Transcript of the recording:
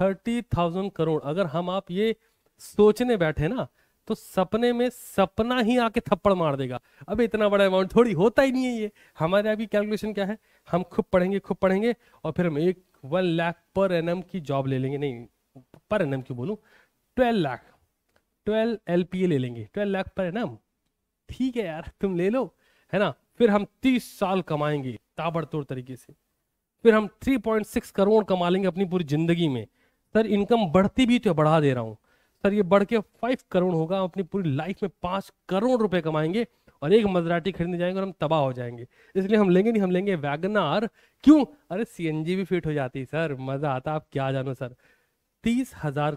thirty thousand crore अगर हम आप ये सोचने बैठे ना तो सपने में सपना ही आके थप्पड़ मार देगा अब इतना बड़ा अमाउंट थोड़ी होता ही नहीं है ये हमारे यहाँ की कैलकुलेशन क्या है हम खूब पढ़ेंगे खूब पढ़ेंगे और फिर हम एक वन लाख पर एन की जॉब ले लेंगे नहीं पर एन क्यों बोलूँ ट्वेल्व लाख ट्वेल्व एल ले लेंगे ट्वेल्व लाख पर एन ठीक है यार तुम ले लो है ना फिर हम तीस साल कमाएंगे ताबड़तोड़ तरीके से फिर हम 3.6 करोड़ कमा लेंगे अपनी पूरी जिंदगी में सर इनकम बढ़ती भी तो बढ़ा दे रहा हूँ सर ये बढ़ के फाइव करोड़ होगा अपनी पूरी लाइफ में पाँच करोड़ रुपए कमाएंगे और एक मजराटी खरीदने जाएंगे और हम तबाह हो जाएंगे इसलिए हम लेंगे नहीं हम लेंगे वैगनार क्यों अरे सी भी फिट हो जाती सर मजा आता आप क्या जानो सर तीस हजार